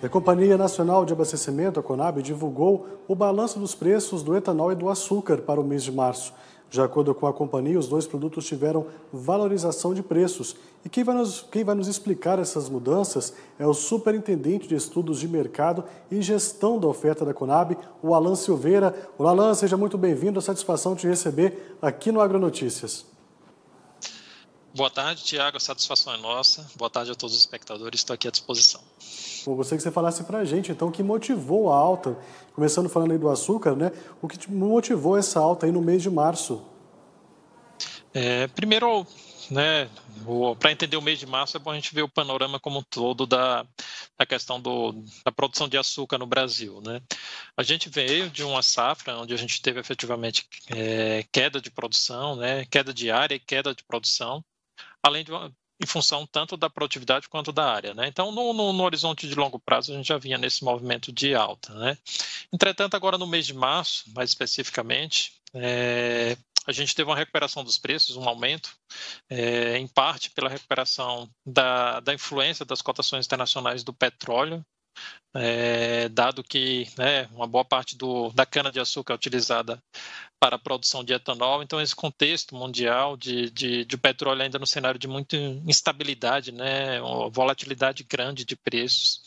E a Companhia Nacional de Abastecimento, a Conab, divulgou o balanço dos preços do etanol e do açúcar para o mês de março. De acordo com a companhia, os dois produtos tiveram valorização de preços. E quem vai, nos, quem vai nos explicar essas mudanças é o Superintendente de Estudos de Mercado e Gestão da Oferta da Conab, o Alan Silveira. Olá, Alan, seja muito bem-vindo. Satisfação te receber aqui no Agronotícias. Boa tarde, Tiago. Satisfação é nossa. Boa tarde a todos os espectadores. Estou aqui à disposição. Eu gostaria que você falasse para a gente, então, o que motivou a alta, começando falando aí do açúcar, né? O que motivou essa alta aí no mês de março? É, primeiro, né, para entender o mês de março é bom a gente ver o panorama como um todo da, da questão do, da produção de açúcar no Brasil. Né? A gente veio de uma safra onde a gente teve efetivamente é, queda de produção, né, queda de área e queda de produção, além de uma em função tanto da produtividade quanto da área. Né? Então, no, no, no, horizonte de longo prazo, a gente já vinha nesse movimento de alta. Né? Entretanto, agora no mês de março, mais especificamente, é, a gente teve uma recuperação dos preços, um aumento, é, em parte pela recuperação da, da influência das cotações internacionais do petróleo é, dado que né, uma boa parte do, da cana-de-açúcar é utilizada para a produção de etanol. Então, esse contexto mundial de, de, de petróleo ainda no cenário de muita instabilidade, né, volatilidade grande de preços,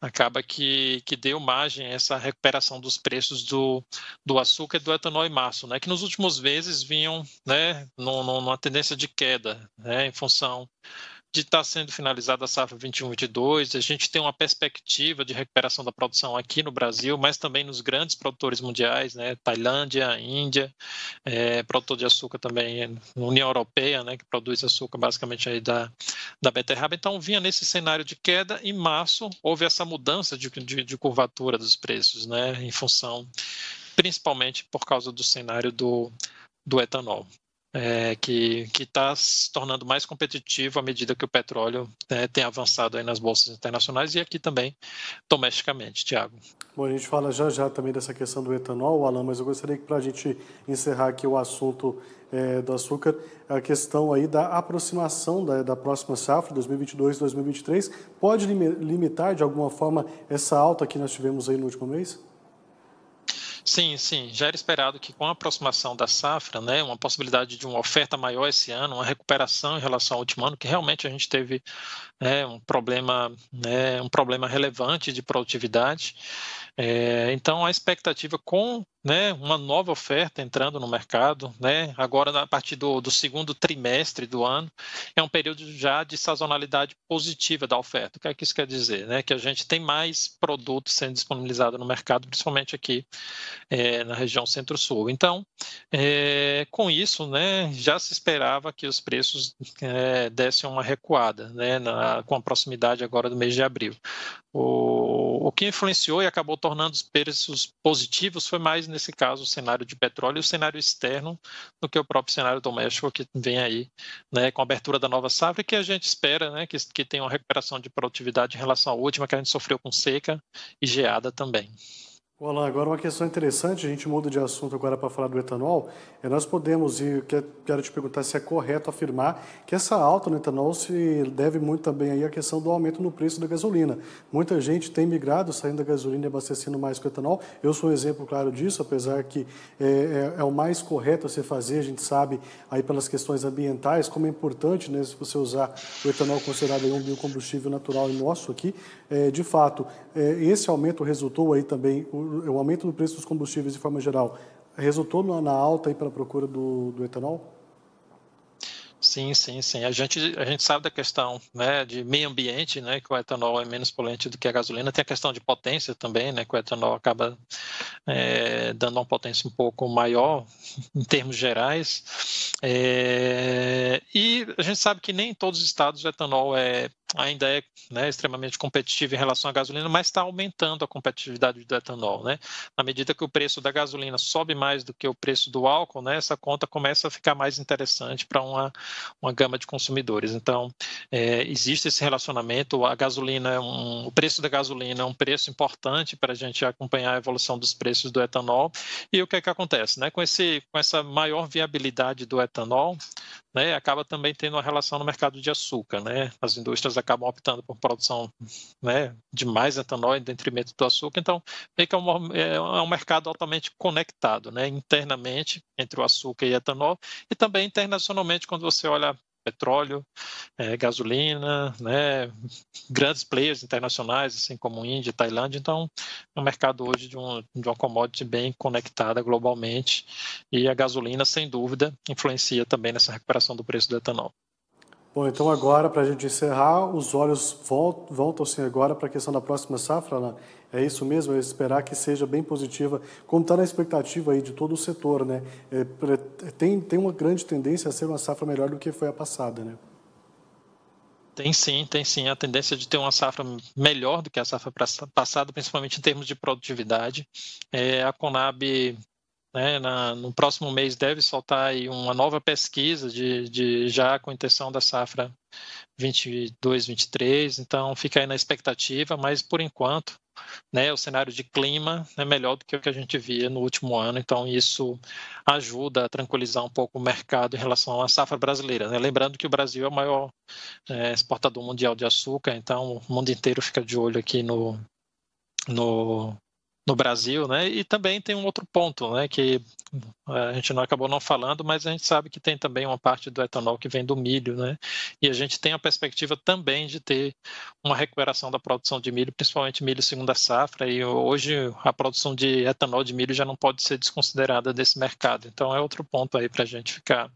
acaba que, que deu margem a essa recuperação dos preços do, do açúcar e do etanol em março, né, que nos últimos meses vinham né, numa tendência de queda né, em função de estar tá sendo finalizada a safra 21-22, a gente tem uma perspectiva de recuperação da produção aqui no Brasil, mas também nos grandes produtores mundiais, né, Tailândia, Índia, é, produtor de açúcar também, é, União Europeia, né, que produz açúcar basicamente aí da, da beterraba, então vinha nesse cenário de queda, em março houve essa mudança de, de, de curvatura dos preços, né, em função, principalmente por causa do cenário do, do etanol é, que está se tornando mais competitivo à medida que o petróleo né, tem avançado aí nas bolsas internacionais e aqui também domesticamente, Tiago. Bom, a gente fala já já também dessa questão do etanol, Alan, mas eu gostaria que para a gente encerrar aqui o assunto é, do açúcar, a questão aí da aproximação da, da próxima safra, 2022-2023, pode limitar de alguma forma essa alta que nós tivemos aí no último mês? Sim, sim. Já era esperado que com a aproximação da safra, né, uma possibilidade de uma oferta maior esse ano, uma recuperação em relação ao último ano, que realmente a gente teve né, um problema, né, um problema relevante de produtividade. É, então a expectativa com né, uma nova oferta entrando no mercado, né, agora a partir do, do segundo trimestre do ano, é um período já de sazonalidade positiva da oferta. O que é que isso quer dizer? Né, que a gente tem mais produtos sendo disponibilizados no mercado, principalmente aqui é, na região centro-sul. Então, é, com isso, né, já se esperava que os preços é, dessem uma recuada, né, na, com a proximidade agora do mês de abril. O, o que influenciou e acabou tornando os preços positivos foi mais, nesse caso, o cenário de petróleo e o cenário externo do que o próprio cenário doméstico que vem aí, né, com a abertura da nova safra, que a gente espera né, que, que tenha uma recuperação de produtividade em relação à última, que a gente sofreu com seca e geada também. Olá, agora uma questão interessante, a gente muda de assunto agora para falar do etanol. É, nós podemos, e é, quero te perguntar se é correto afirmar que essa alta no etanol se deve muito também aí à questão do aumento no preço da gasolina. Muita gente tem migrado, saindo da gasolina e abastecendo mais com etanol. Eu sou um exemplo claro disso, apesar que é, é, é o mais correto a se fazer, a gente sabe aí pelas questões ambientais, como é importante né, se você usar o etanol considerado um biocombustível natural e nosso aqui. É, de fato, é, esse aumento resultou aí também o aumento do preço dos combustíveis de forma geral resultou na alta aí para a procura do, do etanol? Sim, sim, sim. A gente, a gente sabe da questão né, de meio ambiente, né, que o etanol é menos poluente do que a gasolina. Tem a questão de potência também, né, que o etanol acaba é, dando uma potência um pouco maior em termos gerais. É, e a gente sabe que nem em todos os estados o etanol é ainda é né, extremamente competitivo em relação à gasolina, mas está aumentando a competitividade do etanol. Né? Na medida que o preço da gasolina sobe mais do que o preço do álcool, né, essa conta começa a ficar mais interessante para uma, uma gama de consumidores. Então, é, existe esse relacionamento. A gasolina, é um, o preço da gasolina é um preço importante para a gente acompanhar a evolução dos preços do etanol. E o que é que acontece? Né? Com, esse, com essa maior viabilidade do etanol, né, acaba também tendo uma relação no mercado de açúcar. Né? As indústrias acabam optando por produção né, de mais etanol em detrimento do açúcar, então meio que é um, é, é um mercado altamente conectado né, internamente entre o açúcar e etanol, e também internacionalmente, quando você olha petróleo, é, gasolina, né, grandes players internacionais, assim como Índia, Tailândia. Então, é um mercado hoje de, um, de uma commodity bem conectada globalmente e a gasolina, sem dúvida, influencia também nessa recuperação do preço do etanol. Bom, então agora, para a gente encerrar, os olhos voltam-se assim, agora para a questão da próxima safra, né? É isso mesmo, é esperar que seja bem positiva, como está na expectativa aí de todo o setor, né? É, tem, tem uma grande tendência a ser uma safra melhor do que foi a passada, né? Tem sim, tem sim. A tendência de ter uma safra melhor do que a safra passada, principalmente em termos de produtividade. É, a Conab né, na, no próximo mês deve soltar uma nova pesquisa de, de, já com intenção da safra 22, 23. Então fica aí na expectativa, mas por enquanto, né, o cenário de clima é melhor do que o que a gente via no último ano. Então isso ajuda a tranquilizar um pouco o mercado em relação à safra brasileira. Né? Lembrando que o Brasil é o maior é, exportador mundial de açúcar, então o mundo inteiro fica de olho aqui no, no no Brasil, né? E também tem um outro ponto, né? Que é, a gente não acabou não falando, mas a gente sabe que tem também uma parte do etanol que vem do milho, né? E a gente tem a perspectiva também de ter uma recuperação da produção de milho, principalmente milho segunda safra. E hoje a produção de etanol de milho já não pode ser desconsiderada desse mercado. Então é outro ponto aí para a gente ficar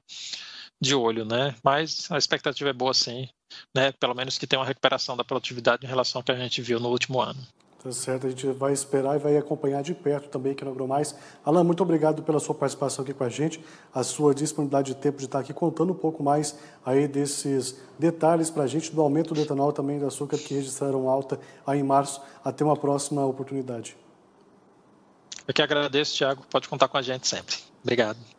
de olho, né? Mas a expectativa é boa, sim, né? Pelo menos que tenha uma recuperação da produtividade em relação ao que a gente viu no último ano. Tá certo, a gente vai esperar e vai acompanhar de perto também aqui no Agromais. Alain, muito obrigado pela sua participação aqui com a gente, a sua disponibilidade de tempo de estar aqui contando um pouco mais aí desses detalhes para a gente do aumento do etanol também do açúcar que registraram alta aí em março. Até uma próxima oportunidade. Eu que agradeço, Tiago. Pode contar com a gente sempre. Obrigado.